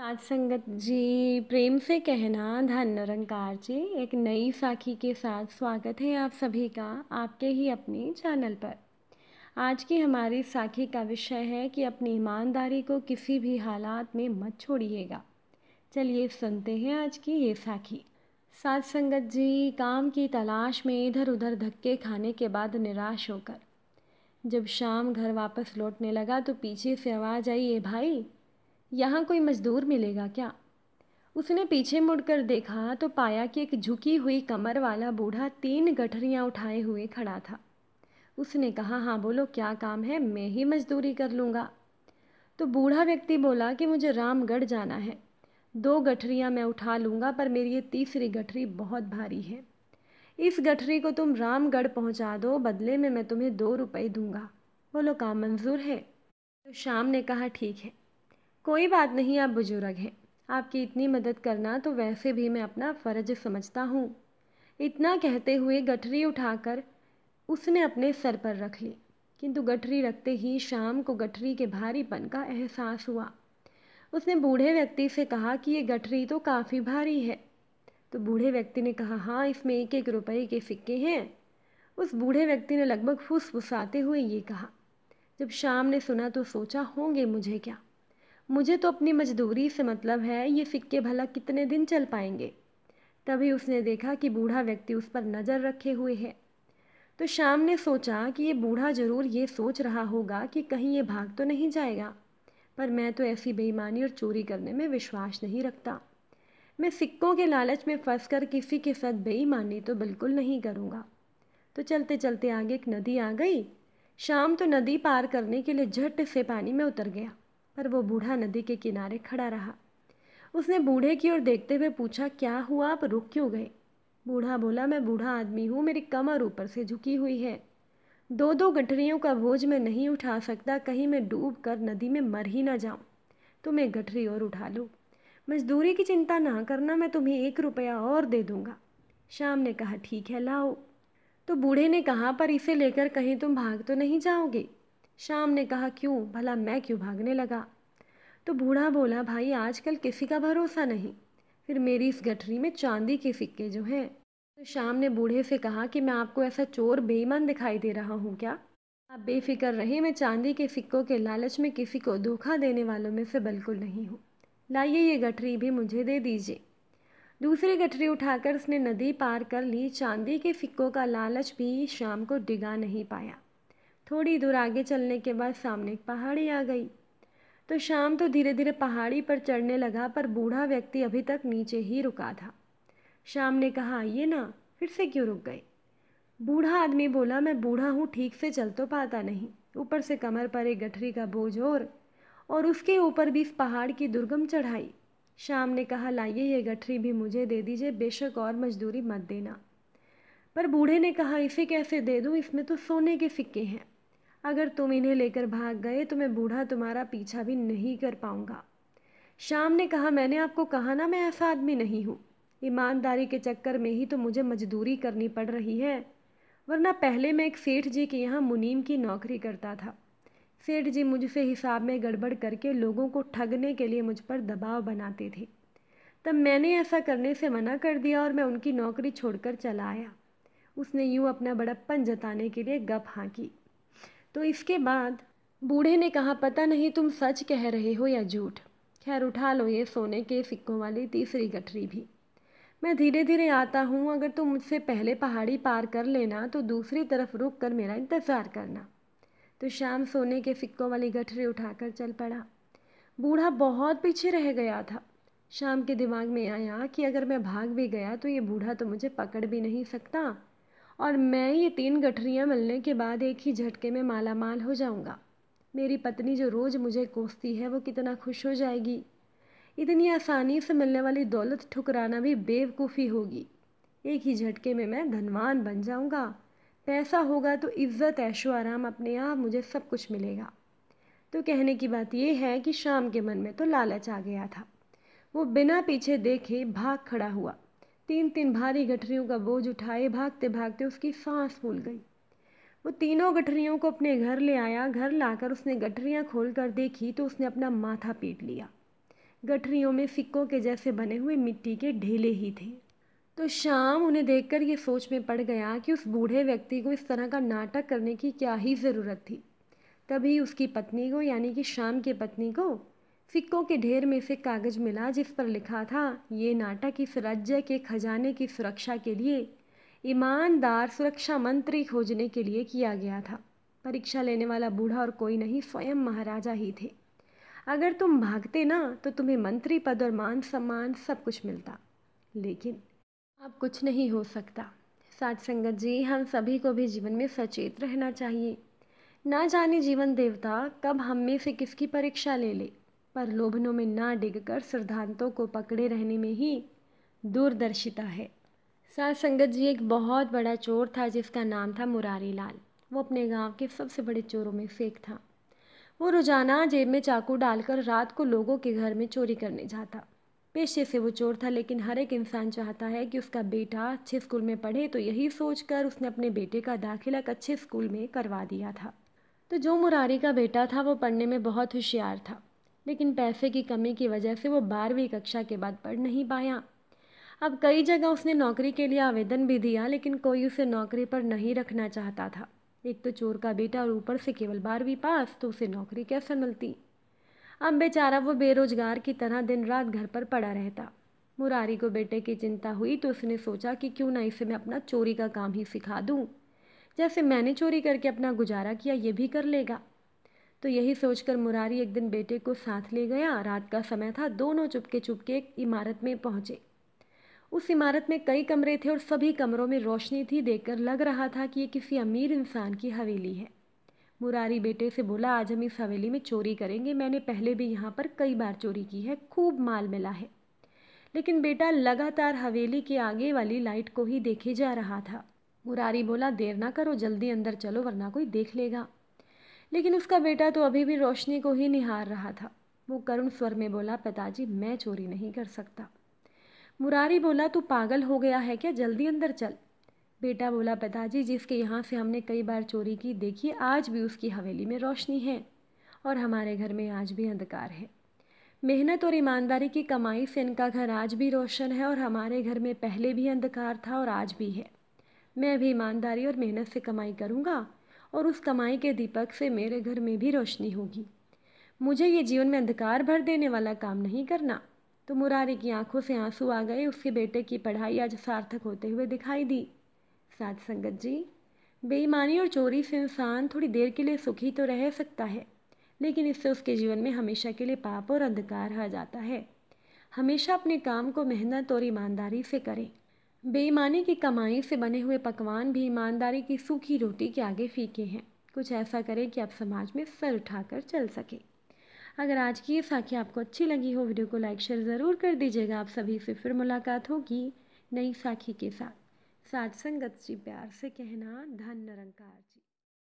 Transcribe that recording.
साथ संगत जी प्रेम से कहना धन निरंकार जी एक नई साखी के साथ स्वागत है आप सभी का आपके ही अपने चैनल पर आज की हमारी साखी का विषय है कि अपनी ईमानदारी को किसी भी हालात में मत छोड़िएगा चलिए सुनते हैं आज की ये साखी साथ संगत जी काम की तलाश में इधर उधर धक्के खाने के बाद निराश होकर जब शाम घर वापस लौटने लगा तो पीछे से आवाज़ आई ये भाई यहाँ कोई मज़दूर मिलेगा क्या उसने पीछे मुड़कर देखा तो पाया कि एक झुकी हुई कमर वाला बूढ़ा तीन गठरियाँ उठाए हुए खड़ा था उसने कहा हाँ बोलो क्या काम है मैं ही मजदूरी कर लूँगा तो बूढ़ा व्यक्ति बोला कि मुझे रामगढ़ जाना है दो गठरियाँ मैं उठा लूँगा पर मेरी ये तीसरी गठरी बहुत भारी है इस गठरी को तुम रामगढ़ पहुँचा दो बदले में मैं तुम्हें दो रुपये दूँगा बोलो काम मंजूर है तो शाम ने कहा ठीक है कोई बात नहीं आप बुजुर्ग हैं आपकी इतनी मदद करना तो वैसे भी मैं अपना फ़र्ज समझता हूँ इतना कहते हुए गठरी उठाकर उसने अपने सर पर रख ली किंतु गठरी रखते ही शाम को गठरी के भारीपन का एहसास हुआ उसने बूढ़े व्यक्ति से कहा कि ये गठरी तो काफ़ी भारी है तो बूढ़े व्यक्ति ने कहा हाँ इसमें एक एक रुपये के सिक्के हैं उस बूढ़े व्यक्ति ने लगभग फुसफुसाते हुए ये कहा जब शाम ने सुना तो सोचा होंगे मुझे क्या मुझे तो अपनी मजदूरी से मतलब है ये सिक्के भला कितने दिन चल पाएंगे तभी उसने देखा कि बूढ़ा व्यक्ति उस पर नज़र रखे हुए है तो शाम ने सोचा कि ये बूढ़ा ज़रूर ये सोच रहा होगा कि कहीं ये भाग तो नहीं जाएगा पर मैं तो ऐसी बेईमानी और चोरी करने में विश्वास नहीं रखता मैं सिक्कों के लालच में फंस कर किसी के साथ बेईमानी तो बिल्कुल नहीं करूँगा तो चलते चलते आगे एक नदी आ गई शाम तो नदी पार करने के लिए झट से पानी में उतर गया पर वो बूढ़ा नदी के किनारे खड़ा रहा उसने बूढ़े की ओर देखते हुए पूछा क्या हुआ आप रुक क्यों गए बूढ़ा बोला मैं बूढ़ा आदमी हूँ मेरी कमर ऊपर से झुकी हुई है दो दो गठरियों का बोझ मैं नहीं उठा सकता कहीं मैं डूब कर नदी में मर ही ना जाऊँ तुम एक गठरी और उठा लो मजदूरी की चिंता ना करना मैं तुम्हें एक रुपया और दे दूँगा श्याम ने कहा ठीक है लाओ तो बूढ़े ने कहा पर इसे लेकर कहीं तुम भाग तो नहीं जाओगे श्याम ने कहा क्यों भला मैं क्यों भागने लगा तो बूढ़ा बोला भाई आजकल किसी का भरोसा नहीं फिर मेरी इस गठरी में चांदी के सिक्के जो हैं तो श्याम ने बूढ़े से कहा कि मैं आपको ऐसा चोर बेईमान दिखाई दे रहा हूँ क्या आप बेफिक्र रहे मैं चांदी के सिक्कों के लालच में किसी को धोखा देने वालों में से बिल्कुल नहीं हूँ लाइए ये गठरी भी मुझे दे दीजिए दूसरी गठरी उठाकर उसने नदी पार कर ली चांदी के सिक्कों का लालच भी शाम को डिगा नहीं पाया थोड़ी दूर आगे चलने के बाद सामने एक पहाड़ी आ गई तो शाम तो धीरे धीरे पहाड़ी पर चढ़ने लगा पर बूढ़ा व्यक्ति अभी तक नीचे ही रुका था शाम ने कहा आइए ना फिर से क्यों रुक गए बूढ़ा आदमी बोला मैं बूढ़ा हूँ ठीक से चल तो पाता नहीं ऊपर से कमर पर एक गठरी का बोझ और और उसके ऊपर भी इस पहाड़ की दुर्गम चढ़ाई शाम ने कहा लाइए ये गठरी भी मुझे दे दीजिए बेशक और मजदूरी मत देना पर बूढ़े ने कहा इसे कैसे दे दूँ इसमें तो सोने के सिक्के हैं अगर तुम इन्हें लेकर भाग गए तो मैं बूढ़ा तुम्हारा पीछा भी नहीं कर पाऊंगा शाम ने कहा मैंने आपको कहा ना मैं ऐसा आदमी नहीं हूँ ईमानदारी के चक्कर में ही तो मुझे मजदूरी करनी पड़ रही है वरना पहले मैं एक सेठ जी के यहाँ मुनीम की नौकरी करता था सेठ जी मुझसे हिसाब में गड़बड़ करके लोगों को ठगने के लिए मुझ पर दबाव बनाते थे तब मैंने ऐसा करने से मना कर दिया और मैं उनकी नौकरी छोड़कर चला आया उसने यूँ अपना बड़प्पन जताने के लिए गप हाँकी तो इसके बाद बूढ़े ने कहा पता नहीं तुम सच कह रहे हो या झूठ खैर उठा लो ये सोने के सिक्कों वाली तीसरी गठरी भी मैं धीरे धीरे आता हूँ अगर तुम मुझसे पहले पहाड़ी पार कर लेना तो दूसरी तरफ रुक कर मेरा इंतज़ार करना तो शाम सोने के सिक्कों वाली गठरी उठाकर चल पड़ा बूढ़ा बहुत पीछे रह गया था शाम के दिमाग में आया कि अगर मैं भाग भी गया तो ये बूढ़ा तो मुझे पकड़ भी नहीं सकता और मैं ये तीन गठरियाँ मिलने के बाद एक ही झटके में माला माल हो जाऊँगा मेरी पत्नी जो रोज़ मुझे कोसती है वो कितना खुश हो जाएगी इतनी आसानी से मिलने वाली दौलत ठुकराना भी बेवकूफ़ी होगी एक ही झटके में मैं धनवान बन जाऊँगा पैसा होगा तो इज़्ज़त ऐशो आराम अपने आप मुझे सब कुछ मिलेगा तो कहने की बात यह है कि शाम के मन में तो लालच आ गया था वो बिना पीछे देखे भाग खड़ा हुआ तीन तीन भारी गठरियों का बोझ उठाए भागते भागते उसकी सांस फूल गई वो तीनों गठरियों को अपने घर ले आया घर लाकर उसने गठरियाँ खोल कर देखी तो उसने अपना माथा पीट लिया गठरियों में सिक्कों के जैसे बने हुए मिट्टी के ढेले ही थे तो शाम उन्हें देखकर ये सोच में पड़ गया कि उस बूढ़े व्यक्ति को इस तरह का नाटक करने की क्या ही ज़रूरत थी तभी उसकी पत्नी को यानी कि शाम की पत्नी को सिक्कों के ढेर में से कागज मिला जिस पर लिखा था ये नाटक इस राज्य के खजाने की सुरक्षा के लिए ईमानदार सुरक्षा मंत्री खोजने के लिए किया गया था परीक्षा लेने वाला बूढ़ा और कोई नहीं स्वयं महाराजा ही थे अगर तुम भागते ना तो तुम्हें मंत्री पद और मान सम्मान सब कुछ मिलता लेकिन अब कुछ नहीं हो सकता साथ संगत जी हम सभी को भी जीवन में सचेत रहना चाहिए ना जाने जीवन देवता कब हम में से किसकी परीक्षा ले ले प्रलोभनों में ना डिगकर सिद्धांतों को पकड़े रहने में ही दूरदर्शिता है सास संगत जी एक बहुत बड़ा चोर था जिसका नाम था मुरारी लाल वो अपने गांव के सबसे बड़े चोरों में से एक था वो रोज़ाना जेब में चाकू डालकर रात को लोगों के घर में चोरी करने जाता पेशे से वो चोर था लेकिन हर एक इंसान चाहता है कि उसका बेटा अच्छे स्कूल में पढ़े तो यही सोचकर उसने अपने बेटे का दाखिला एक अच्छे स्कूल में करवा दिया था तो जो मुरारी का बेटा था वो पढ़ने में बहुत होशियार था लेकिन पैसे की कमी की वजह से वो बारहवीं कक्षा के बाद पढ़ नहीं पाया अब कई जगह उसने नौकरी के लिए आवेदन भी दिया लेकिन कोई उसे नौकरी पर नहीं रखना चाहता था एक तो चोर का बेटा और ऊपर से केवल बारहवीं पास तो उसे नौकरी कैसे मिलती अब बेचारा वो बेरोजगार की तरह दिन रात घर पर पड़ा रहता मुरारी को बेटे की चिंता हुई तो उसने सोचा कि क्यों ना इसे मैं अपना चोरी का काम ही सिखा दूँ जैसे मैंने चोरी करके अपना गुजारा किया ये भी कर लेगा तो यही सोचकर मुरारी एक दिन बेटे को साथ ले गया रात का समय था दोनों चुपके चुपके एक इमारत में पहुंचे उस इमारत में कई कमरे थे और सभी कमरों में रोशनी थी देखकर लग रहा था कि ये किसी अमीर इंसान की हवेली है मुरारी बेटे से बोला आज हम इस हवेली में चोरी करेंगे मैंने पहले भी यहाँ पर कई बार चोरी की है खूब माल मिला है लेकिन बेटा लगातार हवेली के आगे वाली लाइट को ही देखे जा रहा था मुरारी बोला देर ना करो जल्दी अंदर चलो वरना कोई देख लेगा लेकिन उसका बेटा तो अभी भी रोशनी को ही निहार रहा था वो करुण स्वर में बोला पिताजी मैं चोरी नहीं कर सकता मुरारी बोला तू पागल हो गया है क्या जल्दी अंदर चल बेटा बोला पिताजी जिसके यहाँ से हमने कई बार चोरी की देखिए आज भी उसकी हवेली में रोशनी है और हमारे घर में आज भी अंधकार है मेहनत और ईमानदारी की कमाई से इनका घर आज भी रोशन है और हमारे घर में पहले भी अंधकार था और आज भी है मैं भी ईमानदारी और मेहनत से कमाई करूँगा और उस कमाई के दीपक से मेरे घर में भी रोशनी होगी मुझे ये जीवन में अंधकार भर देने वाला काम नहीं करना तो मुरारी की आंखों से आंसू आ गए उसके बेटे की पढ़ाई आज सार्थक होते हुए दिखाई दी सात संगत जी बेईमानी और चोरी से इंसान थोड़ी देर के लिए सुखी तो रह सकता है लेकिन इससे उसके जीवन में हमेशा के लिए पाप और अंधकार आ जाता है हमेशा अपने काम को मेहनत और ईमानदारी से करें बेईमानी की कमाई से बने हुए पकवान भी ईमानदारी की सूखी रोटी के आगे फीके हैं कुछ ऐसा करें कि आप समाज में सर उठाकर चल सके अगर आज की ये साखी आपको अच्छी लगी हो वीडियो को लाइक शेयर ज़रूर कर दीजिएगा आप सभी से फिर मुलाकात होगी नई साखी के साथ साथ संगत जी प्यार से कहना धन निरंकार जी